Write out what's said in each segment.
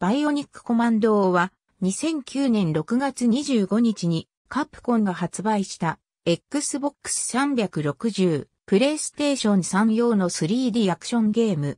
バイオニックコマンドーは2009年6月25日にカプコンが発売した Xbox 360、プレイステーション3用の 3D アクションゲーム。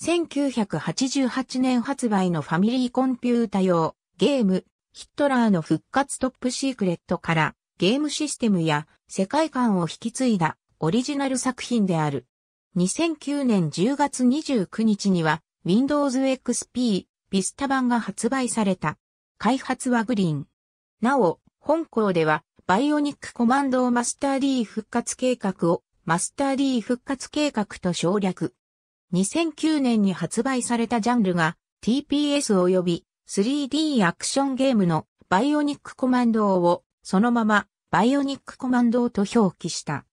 1988年発売のファミリーコンピュータ用ゲームヒットラーの復活トップシークレットからゲームシステムや世界観を引き継いだオリジナル作品である。2009年10月29日には Windows XP ピスタ版が発売された。開発はグリーン。なお、本校では、バイオニックコマンドをマスター D 復活計画を、マスター D 復活計画と省略。2009年に発売されたジャンルが、TPS 及び 3D アクションゲームのバイオニックコマンドを、そのまま、バイオニックコマンドと表記した。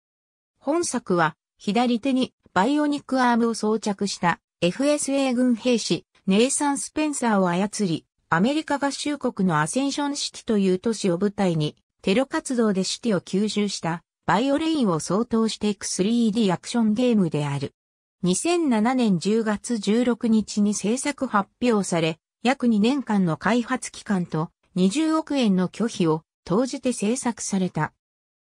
本作は、左手にバイオニックアームを装着した FSA 軍兵士ネイサン・スペンサーを操り、アメリカ合衆国のアセンションシティという都市を舞台に、テロ活動でシティを吸収したバイオレインを相当していく 3D アクションゲームである。2007年10月16日に制作発表され、約2年間の開発期間と20億円の拒否を投じて制作された。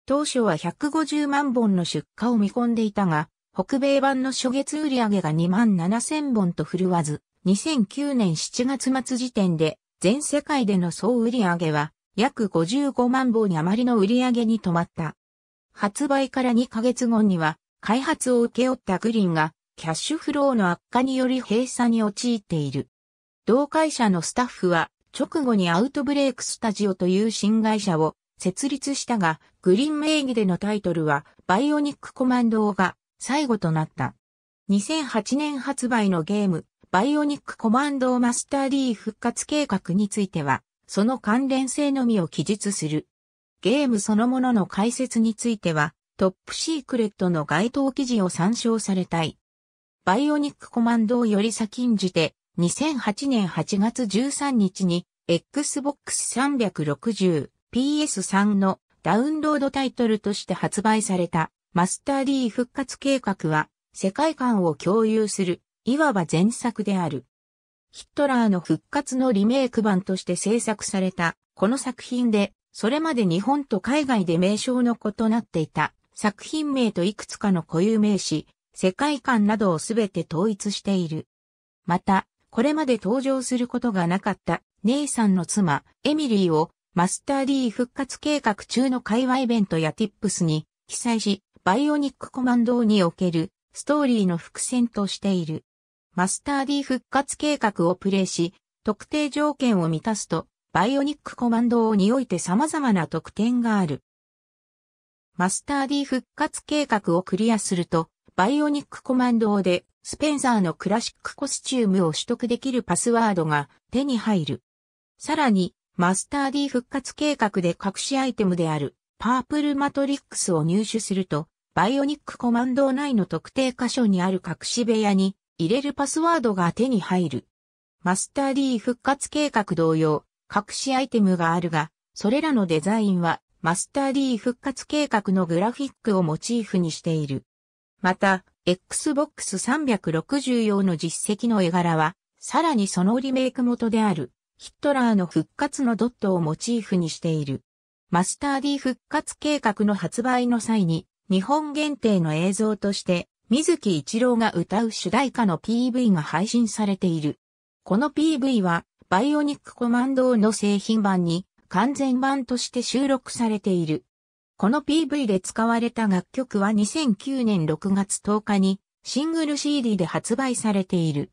当初は150万本の出荷を見込んでいたが、北米版の初月売上が2万7000本と振るわず、2009年7月末時点で、全世界での総売上は、約55万本余りの売り上げに止まった。発売から2ヶ月後には、開発を請け負ったグリーンが、キャッシュフローの悪化により閉鎖に陥っている。同会社のスタッフは、直後にアウトブレイクスタジオという新会社を設立したが、グリーン名義でのタイトルは、バイオニックコマンドが最後となった。2008年発売のゲーム、バイオニックコマンドマスター D 復活計画については、その関連性のみを記述する。ゲームそのものの解説については、トップシークレットの該当記事を参照されたい。バイオニックコマンドをより先んじて、2008年8月13日に、Xbox 360、PS3 のダウンロードタイトルとして発売された、マスター D 復活計画は、世界観を共有するいわば前作である。ヒットラーの復活のリメイク版として制作された、この作品で、それまで日本と海外で名称の異なっていた作品名といくつかの固有名詞、世界観などをすべて統一している。また、これまで登場することがなかった姉さんの妻、エミリーをマスター D 復活計画中の会話イベントや Tips に記載し、バイオニックコマンドにおけるストーリーの伏線としている。マスター D 復活計画をプレイし、特定条件を満たすと、バイオニックコマンドにおいて様々な特典がある。マスター D 復活計画をクリアすると、バイオニックコマンドで、スペンサーのクラシックコスチュームを取得できるパスワードが手に入る。さらに、マスター D 復活計画で隠しアイテムである、パープルマトリックスを入手すると、バイオニックコマンド内の特定箇所にある隠し部屋に入れるパスワードが手に入る。マスター D 復活計画同様、隠しアイテムがあるが、それらのデザインはマスター D 復活計画のグラフィックをモチーフにしている。また、Xbox 360用の実績の絵柄は、さらにそのリメイク元である、ヒットラーの復活のドットをモチーフにしている。マスター D 復活計画の発売の際に、日本限定の映像として、水木一郎が歌う主題歌の PV が配信されている。この PV は、バイオニックコマンドの製品版に完全版として収録されている。この PV で使われた楽曲は2009年6月10日にシングル CD で発売されている。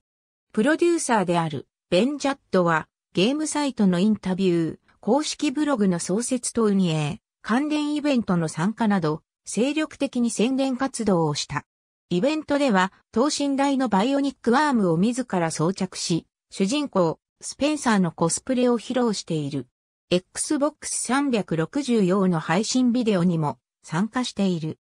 プロデューサーであるベン・ジャットはゲームサイトのインタビュー、公式ブログの創設と運営、関連イベントの参加など精力的に宣伝活動をした。イベントでは、等身大のバイオニックワームを自ら装着し、主人公、スペンサーのコスプレを披露している。Xbox 360用の配信ビデオにも参加している。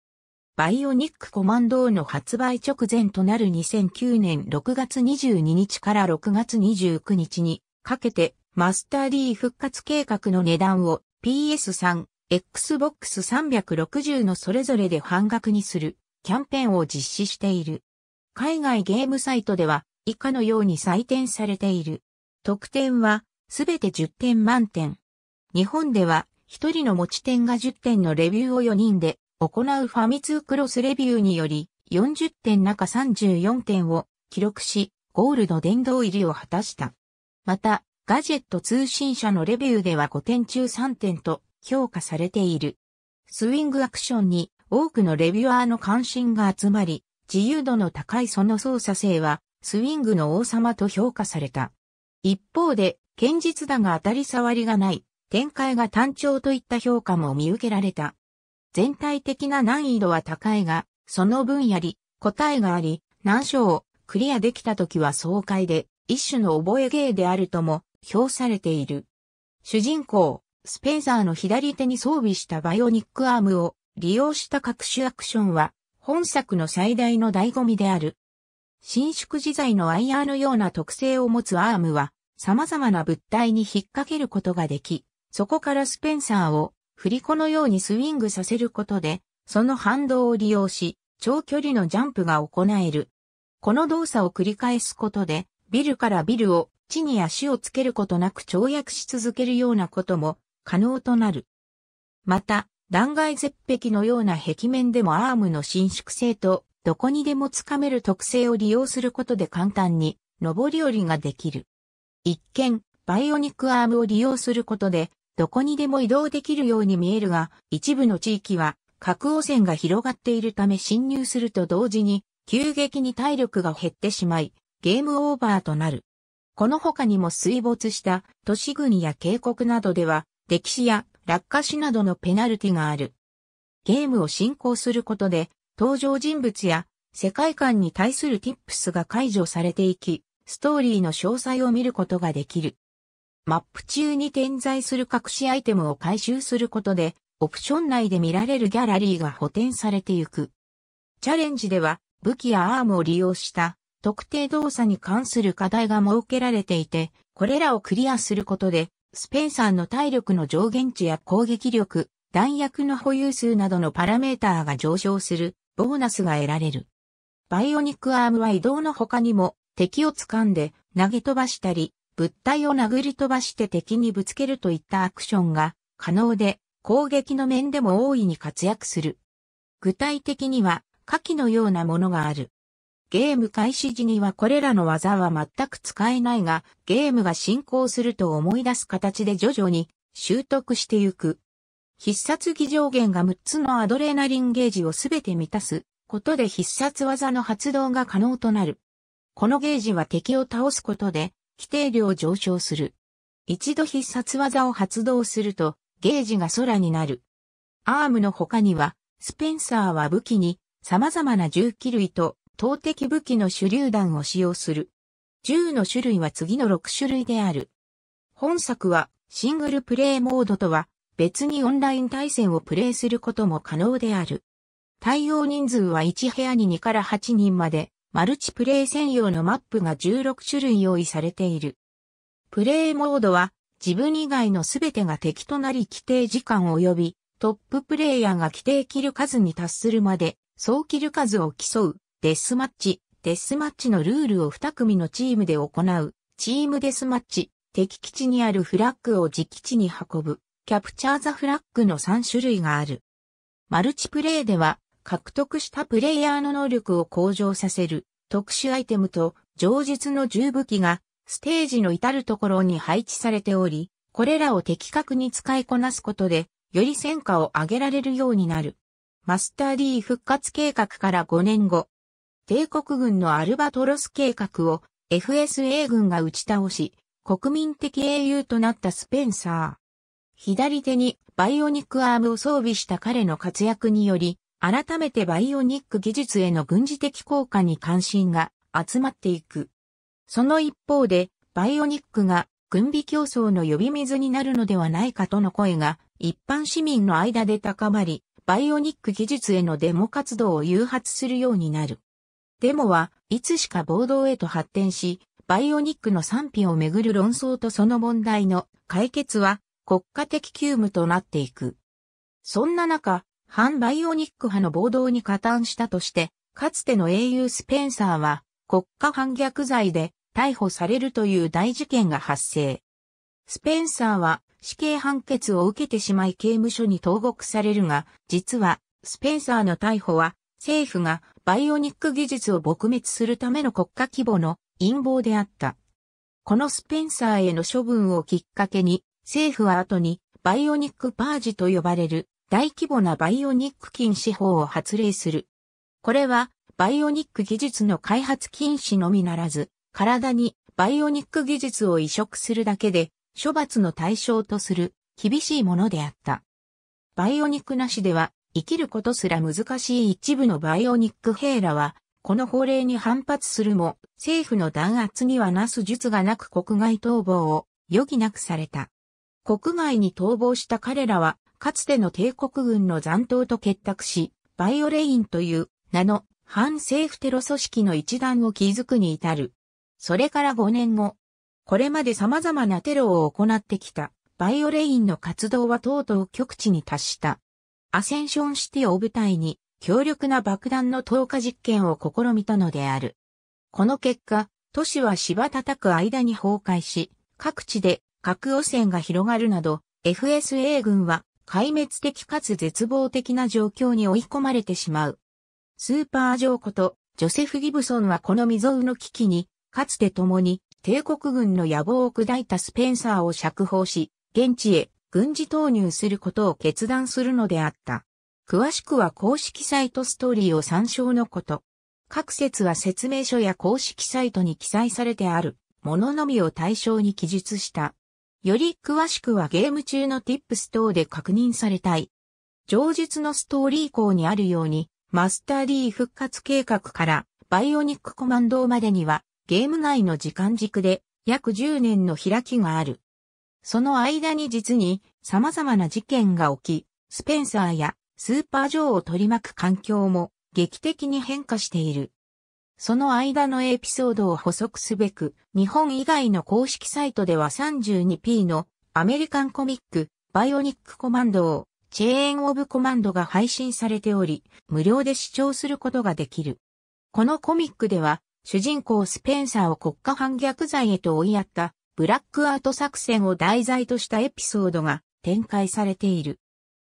バイオニックコマンドの発売直前となる2009年6月22日から6月29日にかけてマスター D 復活計画の値段を PS3、Xbox 360のそれぞれで半額にするキャンペーンを実施している。海外ゲームサイトでは以下のように採点されている。得点はすべて10点満点。日本では1人の持ち点が10点のレビューを4人で行うファミ通クロスレビューにより40点中34点を記録しゴールド殿堂入りを果たした。また、ガジェット通信社のレビューでは5点中3点と評価されている。スイングアクションに多くのレビュアーの関心が集まり、自由度の高いその操作性は、スイングの王様と評価された。一方で、堅実だが当たり障りがない、展開が単調といった評価も見受けられた。全体的な難易度は高いが、その分やり、答えがあり、難所をクリアできた時は爽快で、一種の覚え芸であるとも評されている。主人公、スペーザーの左手に装備したバイオニックアームを利用した各種アクションは、本作の最大の醍醐味である。伸縮自在のワイヤーのような特性を持つアームは、様々な物体に引っ掛けることができ、そこからスペンサーを振り子のようにスイングさせることで、その反動を利用し、長距離のジャンプが行える。この動作を繰り返すことで、ビルからビルを地に足をつけることなく跳躍し続けるようなことも可能となる。また、断崖絶壁のような壁面でもアームの伸縮性と、どこにでもつかめる特性を利用することで簡単に、上り下りができる。一見、バイオニックアームを利用することで、どこにでも移動できるように見えるが、一部の地域は、核汚染が広がっているため侵入すると同時に、急激に体力が減ってしまい、ゲームオーバーとなる。この他にも水没した都市群や渓谷などでは、歴史や落下死などのペナルティがある。ゲームを進行することで、登場人物や世界観に対するティップスが解除されていき、ストーリーの詳細を見ることができる。マップ中に点在する隠しアイテムを回収することで、オプション内で見られるギャラリーが補填されていく。チャレンジでは、武器やアームを利用した特定動作に関する課題が設けられていて、これらをクリアすることで、スペンサーの体力の上限値や攻撃力、弾薬の保有数などのパラメーターが上昇する、ボーナスが得られる。バイオニックアームは移動の他にも、敵を掴んで、投げ飛ばしたり、物体を殴り飛ばして敵にぶつけるといったアクションが可能で、攻撃の面でも大いに活躍する。具体的には、下記のようなものがある。ゲーム開始時にはこれらの技は全く使えないが、ゲームが進行すると思い出す形で徐々に習得してゆく。必殺技上限が6つのアドレナリンゲージをすべて満たすことで必殺技の発動が可能となる。このゲージは敵を倒すことで規定量上昇する。一度必殺技を発動するとゲージが空になる。アームの他には、スペンサーは武器に様々な銃器類と投擲武器の手榴弾を使用する。銃の種類は次の6種類である。本作はシングルプレイモードとは別にオンライン対戦をプレイすることも可能である。対応人数は1部屋に2から8人まで、マルチプレイ専用のマップが16種類用意されている。プレイモードは自分以外の全てが敵となり規定時間及びトッププレイヤーが規定キル数に達するまで総キル数を競うデスマッチ、デスマッチのルールを2組のチームで行う、チームデスマッチ、敵基地にあるフラッグを自基地に運ぶ、キャプチャーザフラッグの3種類がある。マルチプレイでは、獲得したプレイヤーの能力を向上させる特殊アイテムと上述の重武器がステージの至るところに配置されており、これらを的確に使いこなすことで、より戦果を上げられるようになる。マスター D 復活計画から5年後、帝国軍のアルバトロス計画を FSA 軍が打ち倒し、国民的英雄となったスペンサー。左手にバイオニックアームを装備した彼の活躍により、改めてバイオニック技術への軍事的効果に関心が集まっていく。その一方で、バイオニックが軍備競争の呼び水になるのではないかとの声が一般市民の間で高まり、バイオニック技術へのデモ活動を誘発するようになる。デモはいつしか暴動へと発展し、バイオニックの賛否をめぐる論争とその問題の解決は国家的急務となっていく。そんな中、反バイオニック派の暴動に加担したとして、かつての英雄スペンサーは国家反逆罪で逮捕されるという大事件が発生。スペンサーは死刑判決を受けてしまい刑務所に投獄されるが、実はスペンサーの逮捕は政府がバイオニック技術を撲滅するための国家規模の陰謀であった。このスペンサーへの処分をきっかけに、政府は後にバイオニックパージと呼ばれる大規模なバイオニック禁止法を発令する。これはバイオニック技術の開発禁止のみならず、体にバイオニック技術を移植するだけで処罰の対象とする厳しいものであった。バイオニックなしでは生きることすら難しい一部のバイオニック兵らは、この法令に反発するも、政府の弾圧にはなす術がなく国外逃亡を余儀なくされた。国外に逃亡した彼らは、かつての帝国軍の残党と結託し、バイオレインという名の反政府テロ組織の一団を築くに至る。それから5年後、これまで様々なテロを行ってきたバイオレインの活動はとうとう極地に達した。アセンションシティを舞台に強力な爆弾の投下実験を試みたのである。この結果、都市は芝叩く間に崩壊し、各地で核汚染が広がるなど、FSA 軍は壊滅的かつ絶望的な状況に追い込まれてしまう。スーパージョーことジョセフ・ギブソンはこの未曾有の危機に、かつて共に帝国軍の野望を砕いたスペンサーを釈放し、現地へ軍事投入することを決断するのであった。詳しくは公式サイトストーリーを参照のこと。各説は説明書や公式サイトに記載されてあるもののみを対象に記述した。より詳しくはゲーム中の Tips 等で確認されたい。上述のストーリー項にあるように、マスター D 復活計画からバイオニックコマンドまでにはゲーム内の時間軸で約10年の開きがある。その間に実に様々な事件が起き、スペンサーやスーパージョーを取り巻く環境も劇的に変化している。その間のエピソードを補足すべく、日本以外の公式サイトでは 32P のアメリカンコミック、バイオニックコマンドをチェーンオブコマンドが配信されており、無料で視聴することができる。このコミックでは、主人公スペンサーを国家反逆罪へと追いやったブラックアウト作戦を題材としたエピソードが展開されている。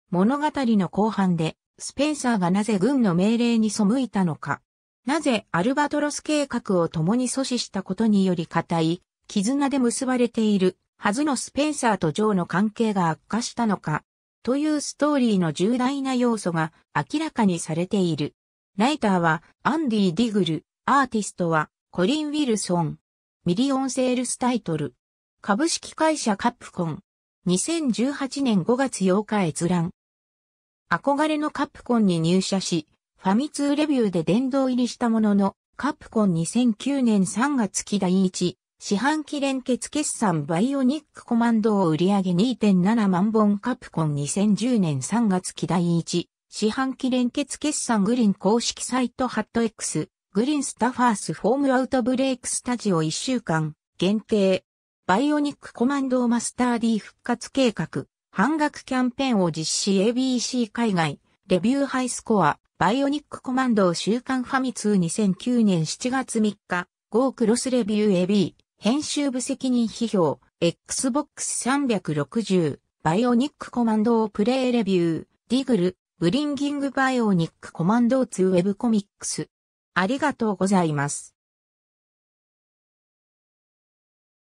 物語の後半で、スペンサーがなぜ軍の命令に背いたのか、なぜアルバトロス計画を共に阻止したことにより固い、絆で結ばれているはずのスペンサーとジョーの関係が悪化したのか、というストーリーの重大な要素が明らかにされている。ライターはアンディ・ディグル、アーティストはコリン・ウィルソン。ミリオンセールスタイトル。株式会社カプコン。2018年5月8日閲覧。憧れのカプコンに入社し、ファミ通レビューで殿堂入りしたものの、カプコン2009年3月期第1、四半期連結決算バイオニックコマンドを売上2.7万本カプコン2010年3月期第1、四半期連結決算グリーン公式サイトハット X、グリーンスタファースフォームアウトブレイクスタジオ1週間、限定。バイオニックコマンドマスター D 復活計画、半額キャンペーンを実施 ABC 海外、レビューハイスコア、バイオニックコマンド週刊ファミ通2009年7月3日、ゴークロスレビュー AB、編集部責任批評、Xbox 360、バイオニックコマンドプレイレビュー、ディグル、ブリンギングバイオニックコマンド2ウェブコミックス、ありがとうございます。